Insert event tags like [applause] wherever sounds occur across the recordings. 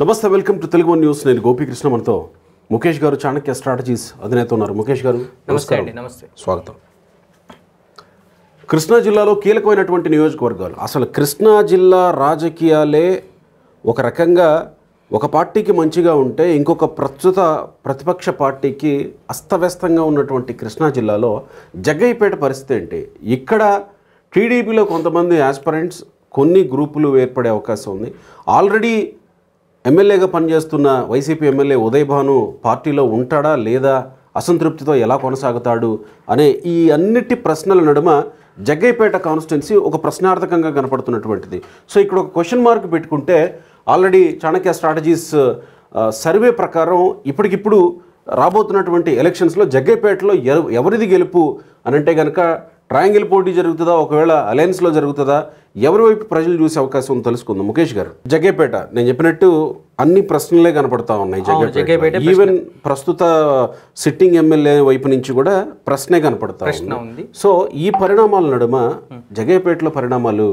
నమస్తే welcome to Telugu news నేను గోపీకృష్ణ మనతో ముఖేష్ గారు చాణక్య స్ట్రాటజీస్ అధినేత ఉన్నారు ముఖేష్ గారు నమస్తే అండి నమస్తే స్వాగతం కృష్ణా జిల్లాలో కీలకమైనటువంటి నియోజకవర్గాలు అసలు కృష్ణా జిల్లా రాజకీయాలే ఒక రకంగా ఒక పార్టీకి మంచిగా ఉంటే ఇంకొక ప్రస్తుత ప్రతిపక్ష పార్టీకి అస్తవ్యస్తంగా ఉన్నటువంటి కృష్ణా జిల్లాలో జగ్గయ్యపేట పరిస్థితి ఏంటి ఇక్కడ టీడీపీలో కొంతమంది యాస్పరెంట్స్ కొన్ని గ్రూపులు ఏర్పడే అవకాశం ఉంది ఆల్రెడీ ఎమ్మెల్యేగా పనిచేస్తున్న వైసీపీ ఎమ్మెల్యే ఉదయ్ భాను పార్టీలో ఉంటాడా లేదా అసంతృప్తితో ఎలా కొనసాగుతాడు అనే ఈ అన్నిటి ప్రశ్నల నడుమ జగ్గైపేట కాన్స్టిట్యున్సీ ఒక ప్రశ్నార్థకంగా కనపడుతున్నటువంటిది సో ఇక్కడ ఒక క్వశ్చన్ మార్క్ పెట్టుకుంటే ఆల్రెడీ చాణక్య స్ట్రాటజీస్ సర్వే ప్రకారం ఇప్పటికిప్పుడు రాబోతున్నటువంటి ఎలక్షన్స్లో జగ్గైపేటలో ఎవరిది గెలుపు అనంటే కనుక ట్రయాంగిల్ పోటీ జరుగుతుందా ఒకవేళ అలయన్స్లో జరుగుతుందా ఎవరి వైపు ప్రజలు చూసే అవకాశం ఉందో తెలుసుకుందాం ముఖేష్ గారు జగ్గేపేట నేను చెప్పినట్టు అన్ని ప్రశ్నలే కనపడతా ఉన్నాయి జగ్గేపేట ఈవెన్ ప్రస్తుత సిట్టింగ్ ఎమ్మెల్యే వైపు నుంచి కూడా ప్రశ్నే కనపడతా ఉంది సో ఈ పరిణామాల నడుమ జగ్గేపేటలో పరిణామాలు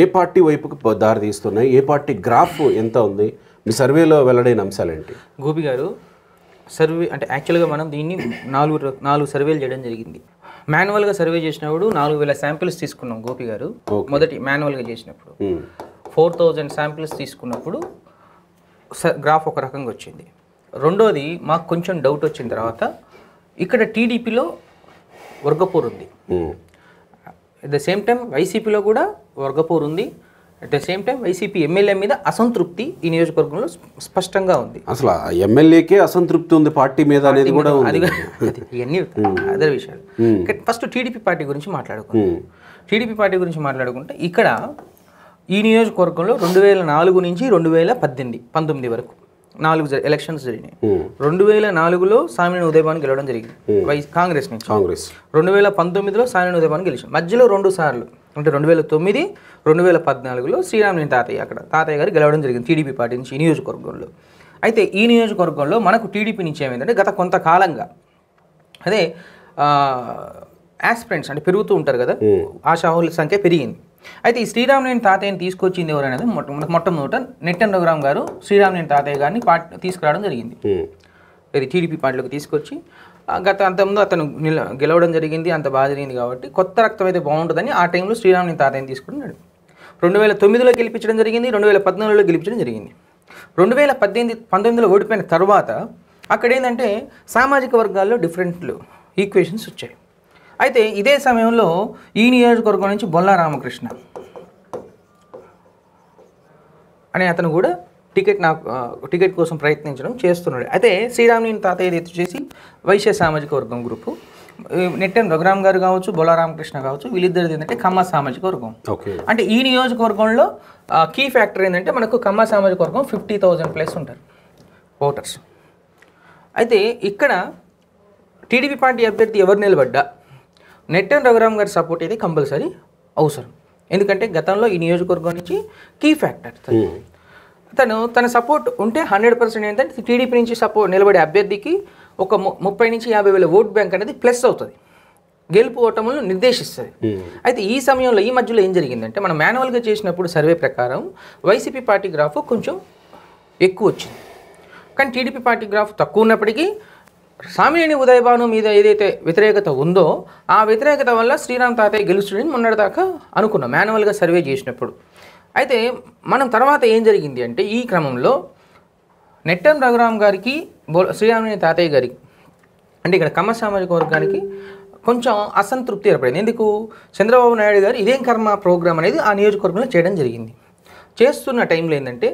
ఏ పార్టీ వైపుకు దారి తీస్తున్నాయి ఏ పార్టీ గ్రాఫ్ ఎంత ఉంది మీ సర్వేలో వెల్లడైన అంశాలేంటి గోపి గారు సర్వే అంటే యాక్చువల్గా మనం దీన్ని నాలుగు నాలుగు సర్వేలు చేయడం జరిగింది మాన్యువల్గా సర్వే చేసినప్పుడు నాలుగు వేల శాంపిల్స్ తీసుకున్నాం గోపి గారు మొదటి మాన్యువల్గా చేసినప్పుడు ఫోర్ థౌజండ్ శాంపిల్స్ తీసుకున్నప్పుడు గ్రాఫ్ ఒక రకంగా వచ్చింది రెండోది మాకు కొంచెం డౌట్ వచ్చిన తర్వాత ఇక్కడ టీడీపీలో వర్గపూర్ ఉంది అట్ ద సేమ్ టైం వైసీపీలో కూడా వర్గపూర్ ఉంది at the same time YCP MLA మీద అసంతృప్తి ఈ నియోజకవర్గంలో స్పష్టంగా ఉంది అసలు ఎమ్మెల్యేకే అసంతృప్తి ఉంది పార్టీ మీద అనేది కూడా ఇవన్నీ [laughs] అదర్ విషయాలు ఫస్ట్ టీడీపీ పార్టీ గురించి మాట్లాడుకుంటాం టీడీపీ పార్టీ గురించి మాట్లాడుకుంటే ఇక్కడ ఈ నియోజకవర్గంలో రెండు వేల నాలుగు నుంచి రెండు వేల పద్దెనిమిది పంతొమ్మిది వరకు నాలుగు ఎలక్షన్స్ జరిగినాయి రెండు వేల నాలుగులో సామిని ఉదయభాన్ గెలవడం జరిగింది కాంగ్రెస్ నుంచి కాంగ్రెస్ రెండు వేల పంతొమ్మిదిలో సామిని ఉదయభాన్ గెలిచింది మధ్యలో రెండు సార్లు అంటే రెండు వేల తొమ్మిది రెండు వేల పద్నాలుగులో శ్రీరామ్లేని తాతయ్య అక్కడ తాతయ్య గారు గెలవడం జరిగింది టీడీపీ పార్టీ నుంచి ఈ నియోజకవర్గంలో అయితే ఈ నియోజకవర్గంలో మనకు టీడీపీ నుంచి ఏమైందంటే గత కొంతకాలంగా అదే యాస్పిరెంట్స్ అంటే పెరుగుతూ ఉంటారు కదా ఆశాహుల సంఖ్య పెరిగింది అయితే ఈ శ్రీరామలేని తాతయ్యని తీసుకొచ్చింది ఎవరనేది మొట్టమొదట నెట్టన్ రఘురామ్ గారు శ్రీరామలేని తాతయ్య గారిని పార్టీ తీసుకురావడం జరిగింది అది టీడీపీ పార్టీలోకి తీసుకొచ్చి గత అంతంలో అతను నిల గెలవడం జరిగింది అంత బాగా జరిగింది కాబట్టి కొత్త రక్తం అయితే బాగుంటుందని ఆ టైంలో శ్రీరామ్ని తాతయ్యని తీసుకున్నాడు రెండు వేల తొమ్మిదిలో గెలిపించడం జరిగింది రెండు వేల పద్నాలుగులో గెలిపించడం జరిగింది రెండు వేల పద్దెనిమిది పంతొమ్మిదిలో ఓడిపోయిన తర్వాత అక్కడ ఏంటంటే సామాజిక వర్గాల్లో డిఫరెంట్లు ఈక్వేషన్స్ వచ్చాయి అయితే ఇదే సమయంలో ఈ నియోజకవర్గం నుంచి బొల్లా రామకృష్ణ అనే అతను కూడా టికెట్ నాకు టికెట్ కోసం ప్రయత్నించడం చేస్తున్నాడు అయితే శ్రీరామ్ని తాతయ్య చేసి వైశ్య సామాజిక వర్గం గ్రూపు నెట్టెన్ రఘురామ్ గారు కావచ్చు బొలారామకృష్ణ కావచ్చు వీళ్ళిద్దరిది ఏంటంటే ఖమ్మ సామాజిక వర్గం అంటే ఈ నియోజకవర్గంలో కీ ఫ్యాక్టర్ ఏంటంటే మనకు కమ్మ సామాజిక వర్గం ఫిఫ్టీ థౌజండ్ ప్లస్ ఉంటారు ఓటర్స్ అయితే ఇక్కడ టీడీపీ పార్టీ అభ్యర్థి ఎవరు నిలబడ్డా నెట్టెన్ రఘురామ్ గారి సపోర్ట్ అయితే కంపల్సరీ అవసరం ఎందుకంటే గతంలో ఈ నియోజకవర్గం నుంచి కీ ఫ్యాక్టర్ తను తన సపోర్ట్ ఉంటే హండ్రెడ్ పర్సెంట్ ఏంటంటే టీడీపీ నుంచి సపోర్ట్ నిలబడే అభ్యర్థికి ఒక ముప్పై నుంచి యాభై వేల ఓట్ బ్యాంక్ అనేది ప్లస్ అవుతుంది గెలుపు ఓటములను నిర్దేశిస్తుంది hmm. అయితే ఈ సమయంలో ఈ మధ్యలో ఏం జరిగిందంటే మనం మాన్యువల్గా చేసినప్పుడు సర్వే ప్రకారం వైసీపీ పార్టీ గ్రాఫ్ కొంచెం ఎక్కువ వచ్చింది కానీ టీడీపీ పార్టీ గ్రాఫ్ తక్కువ ఉన్నప్పటికీ సామినేని ఉదయభాను మీద ఏదైతే వ్యతిరేకత ఉందో ఆ వ్యతిరేకత వల్ల శ్రీరామ్ తాతయ్య గెలుస్తుందని మొన్నటిదాకా అనుకున్నాం మాన్యువల్గా సర్వే చేసినప్పుడు అయితే మనం తర్వాత ఏం జరిగింది అంటే ఈ క్రమంలో నెట్టం రఘురామ్ గారికి బో శ్రీరామని తాతయ్య గారికి అంటే ఇక్కడ కమ్మ సామాజిక వర్గానికి కొంచెం అసంతృప్తి ఏర్పడింది ఎందుకు చంద్రబాబు నాయుడు గారు ఇదేం కర్మ ప్రోగ్రామ్ అనేది ఆ నియోజకవర్గంలో చేయడం జరిగింది చేస్తున్న టైంలో ఏంటంటే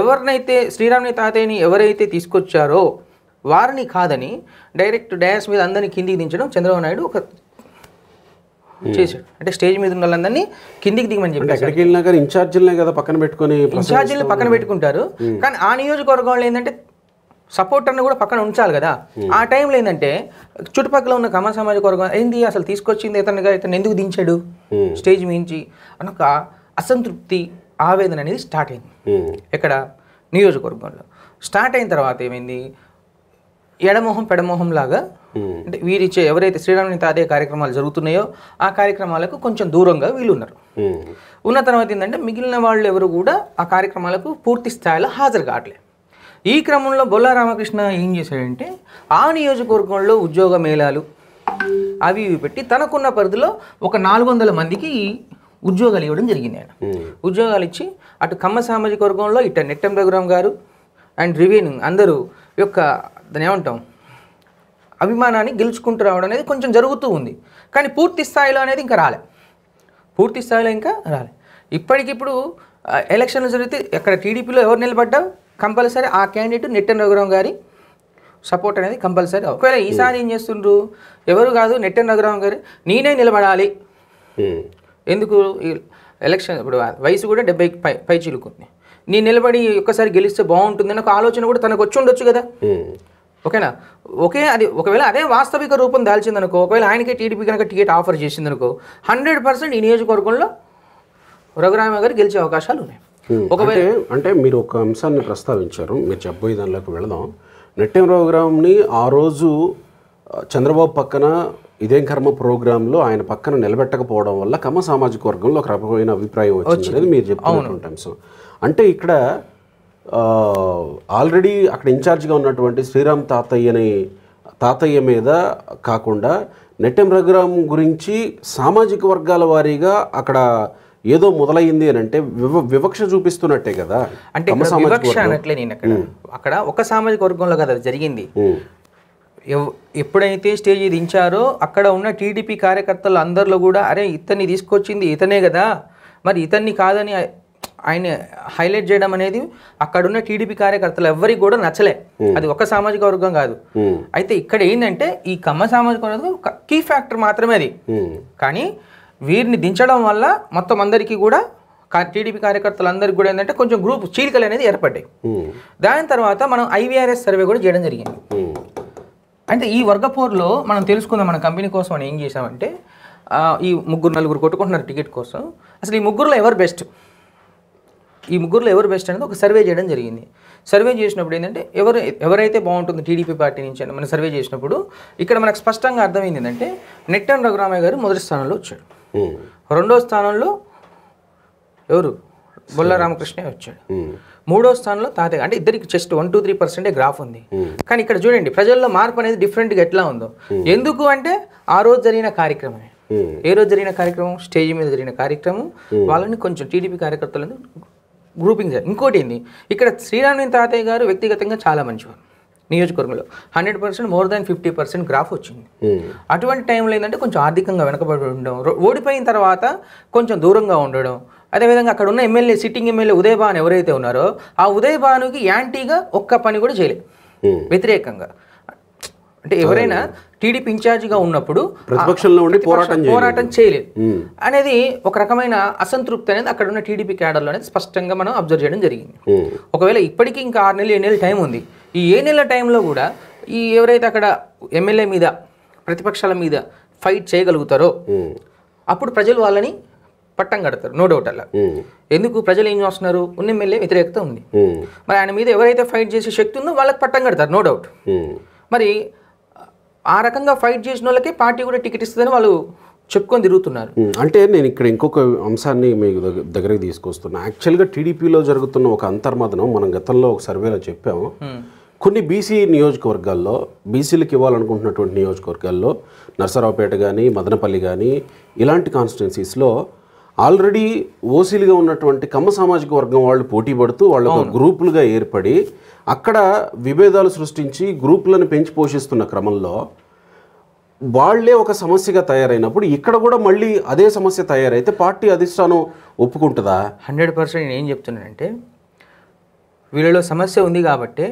ఎవరినైతే శ్రీరాముని తాతయ్యని ఎవరైతే తీసుకొచ్చారో వారిని కాదని డైరెక్ట్ డయాస్ మీద అందరినీ కిందికి దించడం చంద్రబాబు నాయుడు ఒక Hmm. చేశాడు అంటే స్టేజ్ మీద ఉన్న వాళ్ళందరినీ కిందికి దిగమని చెప్పి ఎక్కడికి ఇన్ఛార్జీలనే కదా పక్కన పెట్టుకొని ఇన్ఛార్జీలు పక్కన పెట్టుకుంటారు hmm. కానీ ఆ నియోజకవర్గం వాళ్ళు ఏంటంటే సపోర్టర్ని కూడా పక్కన ఉంచాలి కదా hmm. ఆ టైంలో ఏంటంటే చుట్టుపక్కల ఉన్న కమల సమాజ వర్గం ఏంది అసలు తీసుకొచ్చింది ఇతనుగా ఇతను ఎందుకు దించాడు స్టేజ్ మించి అనొక అసంతృప్తి ఆవేదన అనేది స్టార్ట్ అయింది ఇక్కడ నియోజకవర్గంలో స్టార్ట్ అయిన తర్వాత ఏమైంది ఎడమొహం పెడమొహం లాగా అంటే వీరిచ్చే ఎవరైతే శ్రీరామని తాదే కార్యక్రమాలు జరుగుతున్నాయో ఆ కార్యక్రమాలకు కొంచెం దూరంగా వీళ్ళు ఉన్నారు ఉన్న తర్వాత ఏంటంటే మిగిలిన వాళ్ళు ఎవరు కూడా ఆ కార్యక్రమాలకు పూర్తి స్థాయిలో హాజరు కావట్లేదు ఈ క్రమంలో బొల్ల రామకృష్ణ ఏం చేశాడంటే ఆ నియోజకవర్గంలో ఉద్యోగ మేళాలు అవి ఇవి పెట్టి తనకున్న పరిధిలో ఒక నాలుగు వందల మందికి ఉద్యోగాలు ఇవ్వడం జరిగింది ఆయన ఉద్యోగాలు ఇచ్చి అటు కమ్మ సామాజిక వర్గంలో ఇటు నెట్టం రఘురామ్ గారు అండ్ రివేణు అందరూ యొక్క దాన్ని ఏమంటాం అభిమానాన్ని గెలుచుకుంటూ రావడం అనేది కొంచెం జరుగుతూ ఉంది కానీ పూర్తి స్థాయిలో అనేది ఇంకా రాలే పూర్తి స్థాయిలో ఇంకా రాలే ఇప్పటికిప్పుడు ఎలక్షన్లు జరిగితే ఎక్కడ టీడీపీలో ఎవరు నిలబడ్డావు కంపల్సరీ ఆ క్యాండిడేట్ నెట్టెన్ రఘురావు గారి సపోర్ట్ అనేది కంపల్సరీ ఒకవేళ hmm. ఈసారి ఏం చేస్తుండ్రు ఎవరు కాదు నెట్టెన్ రఘురావు గారు నేనే నిలబడాలి hmm. ఎందుకు ఎలక్షన్ ఇప్పుడు వయసు కూడా డెబ్బై పై పై చిలుకుంది నేను నిలబడి ఒక్కసారి గెలిస్తే బాగుంటుంది అని ఒక ఆలోచన కూడా తనకు వచ్చి ఉండొచ్చు కదా hmm. ఓకేనా ఒకే అది ఒకవేళ అదే వాస్తవిక రూపం దాల్చిందనుకో ఒకవేళ ఆయనకే టీడీపీ కనుక టికెట్ ఆఫర్ చేసిందనుకో హండ్రెడ్ పర్సెంట్ ఈ నియోజకవర్గంలో రఘురామ గారు గెలిచే అవకాశాలు ఉన్నాయి ఒకవేళ అంటే మీరు ఒక అంశాన్ని ప్రస్తావించారు మీరు చెప్పబోయే దానిలోకి వెళదాం నెట్టెం రఘురామ్ని ఆ రోజు చంద్రబాబు పక్కన ఇదేం కర్మ ప్రోగ్రాంలో ఆయన పక్కన నిలబెట్టకపోవడం వల్ల కమ సామాజిక వర్గంలో ఒక రకమైన అభిప్రాయం వచ్చింది మీరు చెప్తున్నటువంటి అంశం అంటే ఇక్కడ ఆల్రెడీ అక్కడ ఇన్ఛార్జ్గా ఉన్నటువంటి శ్రీరామ్ తాతయ్యని తాతయ్య మీద కాకుండా నెట్టెం రఘురామ్ గురించి సామాజిక వర్గాల వారీగా అక్కడ ఏదో మొదలైంది అని అంటే వివక్ష చూపిస్తున్నట్టే కదా అంటే వివక్ష అనట్లే నేను అక్కడ అక్కడ ఒక సామాజిక వర్గంలో కదా జరిగింది ఎప్పుడైతే స్టేజ్ దించారో అక్కడ ఉన్న టీడీపీ కార్యకర్తలు అందరిలో కూడా అరే ఇతన్ని తీసుకొచ్చింది ఇతనే కదా మరి ఇతన్ని కాదని ఆయన హైలైట్ చేయడం అనేది అక్కడున్న టీడీపీ కార్యకర్తలు ఎవరికి కూడా నచ్చలే అది ఒక సామాజిక వర్గం కాదు అయితే ఇక్కడ ఏంటంటే ఈ కమ్మ సామాజిక వర్గం కీ ఫ్యాక్టర్ మాత్రమే అది కానీ వీరిని దించడం వల్ల మొత్తం అందరికీ కూడా టీడీపీ కార్యకర్తలందరికీ కూడా ఏంటంటే కొంచెం గ్రూప్ చీలికలు అనేది ఏర్పడ్డాయి దాని తర్వాత మనం ఐవీఆర్ఎస్ సర్వే కూడా చేయడం జరిగింది అంటే ఈ వర్గ పోర్లో మనం తెలుసుకుందాం మన కంపెనీ కోసం మనం ఏం చేసామంటే ఈ ముగ్గురు నలుగురు కొట్టుకుంటున్నారు టికెట్ కోసం అసలు ఈ ముగ్గురులో ఎవరు బెస్ట్ ఈ ముగ్గురులో ఎవరు బెస్ట్ అనేది ఒక సర్వే చేయడం జరిగింది సర్వే చేసినప్పుడు ఏంటంటే ఎవరు ఎవరైతే బాగుంటుంది టీడీపీ పార్టీ నుంచి అని మనం సర్వే చేసినప్పుడు ఇక్కడ మనకు స్పష్టంగా అర్థమైంది ఏంటంటే నెట్టన్ రఘురామయ్య గారు మొదటి స్థానంలో వచ్చాడు రెండో స్థానంలో ఎవరు బొల్ల రామకృష్ణ వచ్చాడు మూడో స్థానంలో తాతయ్య అంటే ఇద్దరికి జస్ట్ వన్ టూ త్రీ పర్సెంటే గ్రాఫ్ ఉంది కానీ ఇక్కడ చూడండి ప్రజల్లో మార్పు అనేది డిఫరెంట్గా ఎట్లా ఉందో ఎందుకు అంటే ఆ రోజు జరిగిన కార్యక్రమమే ఏ రోజు జరిగిన కార్యక్రమం స్టేజ్ మీద జరిగిన కార్యక్రమం వాళ్ళని కొంచెం టీడీపీ కార్యకర్తలను సార్ ఇంకోటి ఏంది ఇక్కడ శ్రీరాముని తాతయ్య గారు వ్యక్తిగతంగా చాలా మంచివారు నియోజకవర్గంలో hundred percent more than fifty percent graph వచ్చింది hmm. అటువంటి టైంలో ఏంటంటే కొంచెం ఆర్థికంగా వెనకబడి ఉండడం ఓడిపోయిన తర్వాత కొంచెం దూరంగా ఉండడం అదేవిధంగా అక్కడ ఉన్న ఎమ్మెల్యే సిట్టింగ్ ఎమ్మెల్యే ఉదయ్ ఎవరైతే ఉన్నారో ఆ ఉదయభానుకి భానుకి యాంటీగా ఒక్క పని కూడా చేయలేదు hmm. వ్యతిరేకంగా అంటే ఎవరైనా టీడీపీ ఇన్ఛార్జిగా ఉన్నప్పుడు ప్రతిపక్షంలో ఉండి పోరాటం పోరాటం చేయలేదు అనేది ఒక రకమైన అసంతృప్తి అనేది అక్కడ ఉన్న టీడీపీ క్యాడర్లో అనేది స్పష్టంగా మనం అబ్జర్వ్ చేయడం జరిగింది ఒకవేళ ఇప్పటికీ ఇంకా ఆరు నెలలు ఏ నెలలు టైం ఉంది ఈ ఏ నెల టైంలో కూడా ఈ ఎవరైతే అక్కడ ఎమ్మెల్యే మీద ప్రతిపక్షాల మీద ఫైట్ చేయగలుగుతారో అప్పుడు ప్రజలు వాళ్ళని పట్టం కడతారు నో డౌట్ అలా ఎందుకు ప్రజలు ఏం చేస్తున్నారు ఉన్న ఎమ్మెల్యే వ్యతిరేకత ఉంది మరి ఆయన మీద ఎవరైతే ఫైట్ చేసే శక్తి ఉందో వాళ్ళకి పట్టం కడతారు నో డౌట్ మరి ఆ రకంగా ఫైట్ చేసిన వాళ్ళకి పార్టీ కూడా టికెట్ ఇస్తుందని వాళ్ళు చెప్పుకొని తిరుగుతున్నారు అంటే నేను ఇక్కడ ఇంకొక అంశాన్ని మీకు దగ్గరికి తీసుకొస్తున్నా యాక్చువల్గా టీడీపీలో జరుగుతున్న ఒక అంతర్మదనం మనం గతంలో ఒక సర్వేలో చెప్పాము కొన్ని బీసీ నియోజకవర్గాల్లో బీసీలకు ఇవ్వాలనుకుంటున్నటువంటి నియోజకవర్గాల్లో నర్సరావుపేట కానీ మదనపల్లి కానీ ఇలాంటి కాన్స్టిట్యున్సీస్లో ఆల్రెడీ ఓసీలుగా ఉన్నటువంటి కమ్మ సామాజిక వర్గం వాళ్ళు పోటీ పడుతూ వాళ్ళు ఒక గ్రూపులుగా ఏర్పడి అక్కడ విభేదాలు సృష్టించి గ్రూపులను పెంచి పోషిస్తున్న క్రమంలో వాళ్లే ఒక సమస్యగా తయారైనప్పుడు ఇక్కడ కూడా మళ్ళీ అదే సమస్య తయారైతే పార్టీ అధిష్టానం ఒప్పుకుంటుందా హండ్రెడ్ పర్సెంట్ నేను ఏం చెప్తున్నానంటే వీళ్ళలో సమస్య ఉంది కాబట్టి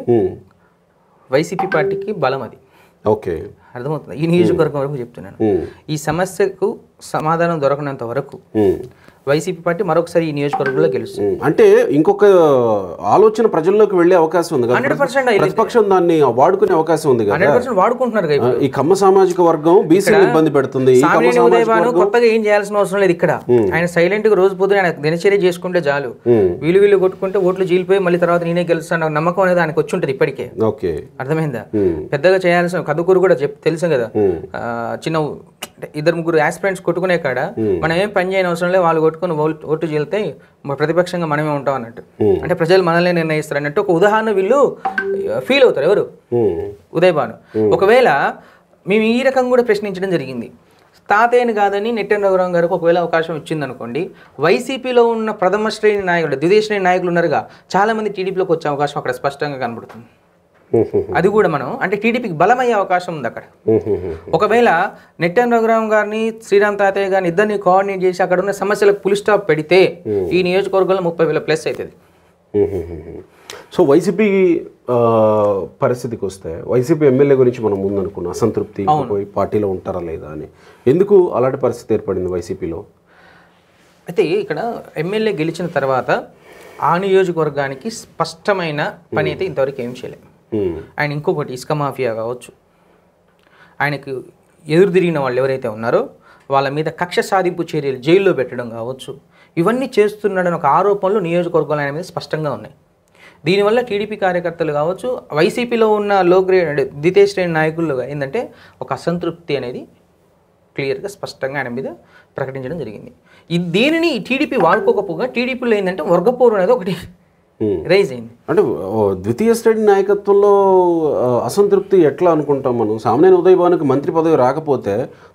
వైసీపీ పార్టీకి బలం అది ఓకే అర్థమవుతుంది ఈ నియోజకవర్గం వరకు చెప్తున్నాను ఈ సమస్యకు సమాధానం దొరకనంత వరకు వైసీపీ పార్టీ మరొకసారి ఈ నియోజకవర్గంలో గెలుస్తుంది అంటే ఇంకొక ఆలోచన ప్రజల్లోకి వెళ్లే అవకాశం ఉంది ప్రతిపక్షం దాన్ని వాడుకునే అవకాశం ఉంది హండ్రెడ్ పర్సెంట్ వాడుకుంటున్నారు ఈ కమ్మ సామాజిక వర్గం బీసీ ఇబ్బంది పెడుతుంది కొత్తగా ఏం చేయాల్సిన అవసరం లేదు ఇక్కడ ఆయన సైలెంట్ గా రోజు పొద్దున ఆయన దినచర్య చేసుకుంటే చాలు వీలు వీలు కొట్టుకుంటే ఓట్లు జీలిపోయి మళ్ళీ తర్వాత నేనే గెలుస్తాను నమ్మకం అనేది ఆయనకు వచ్చి ఉంటుంది ఇప్పటికే ఓకే అర్థమైందా పెద్దగా చేయాల్సిన కదుకూరు కూడా తెలుసు కదా చిన్న అంటే ఇద్దరు ముగ్గురు యాస్పిరెంట్స్ కొట్టుకునే కాడ మనం ఏం పని చేయని అవసరం లేదు వాళ్ళు కొట్టుకుని ఓటు చేస్తే ప్రతిపక్షంగా మనమే ఉంటాం అన్నట్టు అంటే ప్రజలు మనల్ని నిర్ణయిస్తారు అన్నట్టు ఒక ఉదాహరణ వీళ్ళు ఫీల్ అవుతారు ఎవరు ఉదయభాను ఒకవేళ మేము ఈ రకంగా కూడా ప్రశ్నించడం జరిగింది తాతయ్యని కాదని నెట్టెన్ రఘురాం గారికి ఒకవేళ అవకాశం ఇచ్చిందనుకోండి వైసీపీలో ఉన్న ప్రథమ శ్రేణి నాయకులు ద్వితీయ శ్రేణి నాయకులు ఉన్నారుగా చాలామంది టీడీపీలోకి వచ్చే అవకాశం అక్కడ స్పష్టంగా కనబడుతుంది అది కూడా మనం అంటే టీడీపీకి బలమయ్యే అవకాశం ఉంది అక్కడ ఒకవేళ నెట్టన్ రఘురామ్ గారిని శ్రీరామ్ తాతయ్య గారిని ఇద్దరిని కోఆర్డినేట్ చేసి అక్కడ ఉన్న సమస్యలకు పులి స్టాప్ పెడితే ఈ నియోజకవర్గంలో ముప్పై వేల ప్లస్ అవుతుంది సో వైసీపీ పరిస్థితికి వస్తే వైసీపీ ఎమ్మెల్యే గురించి మనం ముందు అనుకున్నాం అసంతృప్తి పార్టీలో ఉంటారా లేదా అని ఎందుకు అలాంటి పరిస్థితి ఏర్పడింది వైసీపీలో అయితే ఇక్కడ ఎమ్మెల్యే గెలిచిన తర్వాత ఆ నియోజకవర్గానికి స్పష్టమైన పని అయితే ఇంతవరకు ఏం చేయలేదు Hmm. అండ్ ఇంకొకటి ఇసుక మాఫియా కావచ్చు ఆయనకు ఎదురు తిరిగిన వాళ్ళు ఎవరైతే ఉన్నారో వాళ్ళ మీద కక్ష సాధింపు చర్యలు జైల్లో పెట్టడం కావచ్చు ఇవన్నీ చేస్తున్నాడని ఒక ఆరోపణలు నియోజకవర్గంలో ఆయన మీద స్పష్టంగా ఉన్నాయి దీనివల్ల టీడీపీ కార్యకర్తలు కావచ్చు వైసీపీలో ఉన్న లో గ్రేడ్ ద్వితీయ శ్రేణి నాయకులుగా ఏంటంటే ఒక అసంతృప్తి అనేది క్లియర్గా స్పష్టంగా ఆయన మీద ప్రకటించడం జరిగింది దీనిని టీడీపీ వాడుకోకపోగా టీడీపీలో ఏంటంటే వర్గపోరు అనేది ఒకటి రైజ్ hmm. అయింది అంటే ద్వితీయ శ్రేణి నాయకత్వంలో అసంతృప్తి ఎట్లా అనుకుంటాం మనం సామాన్య ఉదయభానికి మంత్రి పదవి రాకపోతే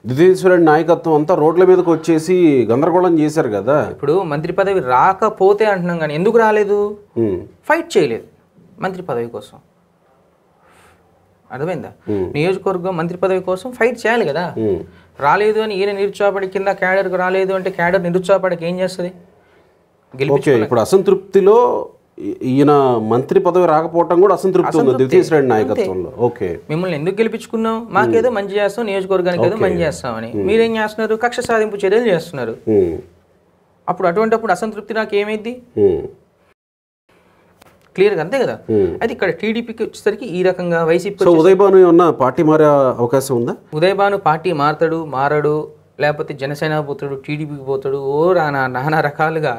ద్వితీయ శ్రేణి నాయకత్వం అంతా రోడ్ల మీదకి వచ్చేసి గందరగోళం చేశారు కదా ఇప్పుడు మంత్రి పదవి రాకపోతే అంటున్నాం కానీ ఎందుకు రాలేదు ఫైట్ hmm. చేయలేదు మంత్రి పదవి కోసం అర్థమైందా hmm. నియోజకవర్గం మంత్రి పదవి కోసం ఫైట్ చేయాలి కదా రాలేదు అని ఈయన నిరుత్సాహపడి కింద క్యాడర్కి రాలేదు అంటే క్యాడర్ నిరుత్సాహపడికి ఏం చేస్తుంది ఇప్పుడు అసంతృప్తిలో ఈయన మంత్రి పదవి రాకపోవటం కూడా అసంతృప్తి ఉంది ద్వితీయ శ్రేణి నాయకత్వంలో ఓకే మిమ్మల్ని ఎందుకు గెలిపించుకున్నాం మాకేదో మంచి చేస్తాం నియోజకవర్గానికి ఏదో మంచి చేస్తామని మీరేం చేస్తున్నారు కక్ష సాధింపు చర్యలు చేస్తున్నారు అప్పుడు అటువంటిప్పుడు అసంతృప్తి నాకు ఏమైంది క్లియర్గా అంతే కదా అయితే ఇక్కడ టీడీపీకి వచ్చేసరికి ఈ రకంగా వైసీపీ ఉదయభాను ఏమన్నా పార్టీ మారే అవకాశం ఉందా ఉదయభాను పార్టీ మారతాడు మారడు లేకపోతే జనసేన పోతాడు టీడీపీకి పోతాడు ఓ రానా నానా రకాలుగా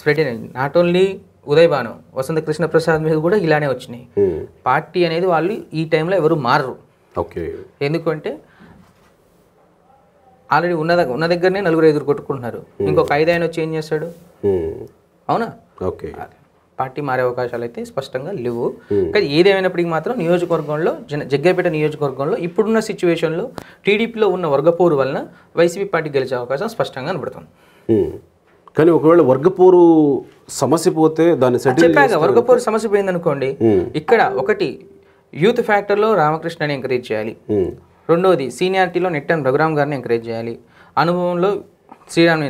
స్ప్రెడ్ అయినాయి నాట్ ఓన్లీ ఉదయభాను వసంత కృష్ణ ప్రసాద్ మీద కూడా ఇలానే వచ్చినాయి పార్టీ అనేది వాళ్ళు ఈ టైంలో ఎవరు మారరు ఓకే ఎందుకంటే ఆల్రెడీ ఉన్న ఉన్న దగ్గరనే నలుగురు ఐదుగురు కొట్టుకుంటున్నారు ఇంకొక ఐదు ఆయన వచ్చి ఏం చేస్తాడు అవునా ఓకే పార్టీ మారే అవకాశాలు అయితే స్పష్టంగా లేవు కానీ ఏదేమైనప్పటికీ మాత్రం నియోజకవర్గంలో జన జగ్గపేట నియోజకవర్గంలో ఇప్పుడున్న సిచ్యువేషన్లో టీడీపీలో ఉన్న వర్గపోరు వలన వైసీపీ పార్టీ గెలిచే అవకాశం స్పష్టంగా కనబడుతుంది కానీ ఒకవేళ వర్గపోరు సమస్య పోతే దాన్ని వర్గపూర్ సమస్య పోయింది అనుకోండి ఇక్కడ ఒకటి యూత్ ఫ్యాక్టర్లో రామకృష్ణని ఎంకరేజ్ చేయాలి రెండోది సీనియారిటీలో నెట్టన్ రఘురామ్ గారిని ఎంకరేజ్ చేయాలి అనుభవంలో శ్రీరామ్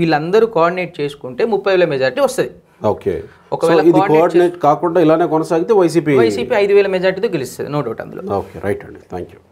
వీళ్ళందరూ కోఆర్డినేట్ చేసుకుంటే ముప్పై వేల మెజార్టీ వస్తుంది ఓకే ఒకవేళ ఇది కాకుండా ఇలానే కొనసాగితే వైసీపీ వైసీపీ ఐదు వేల మెజార్టీతో గెలుస్తుంది నో డౌట్ అందులో ఓకే రైట్ అండి థ్యాంక్ యూ